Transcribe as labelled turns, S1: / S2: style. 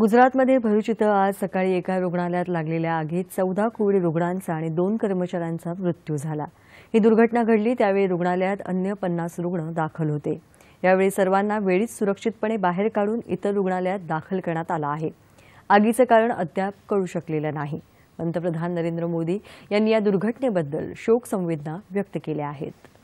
S1: गुजरातमध्ये भरूच इथं आज सकाळी एका रुग्णालयात लागलेल्या आगीत चौदा कोविड रुग्णांचा आणि दोन कर्मचाऱ्यांचा मृत्यू झाला ही दुर्घटना घडली त्यावेळी रुग्णालयात अन्य पन्नास रुग्ण दाखल होते यावेळी सर्वांना वेळीच सुरक्षितपणे बाहेर काढून इतर रुग्णालयात दाखल करण्यात आला आहे आगीचं कारण अद्याप कळू शकलेलं नाही पंतप्रधान नरेंद्र मोदी यांनी या दुर्घटनेबद्दल शोकसंवेदना व्यक्त केल्या आहेत